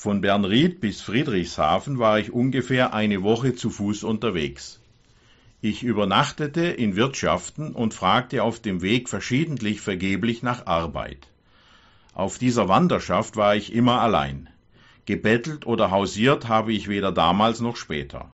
Von Bernried bis Friedrichshafen war ich ungefähr eine Woche zu Fuß unterwegs. Ich übernachtete in Wirtschaften und fragte auf dem Weg verschiedentlich vergeblich nach Arbeit. Auf dieser Wanderschaft war ich immer allein. Gebettelt oder hausiert habe ich weder damals noch später.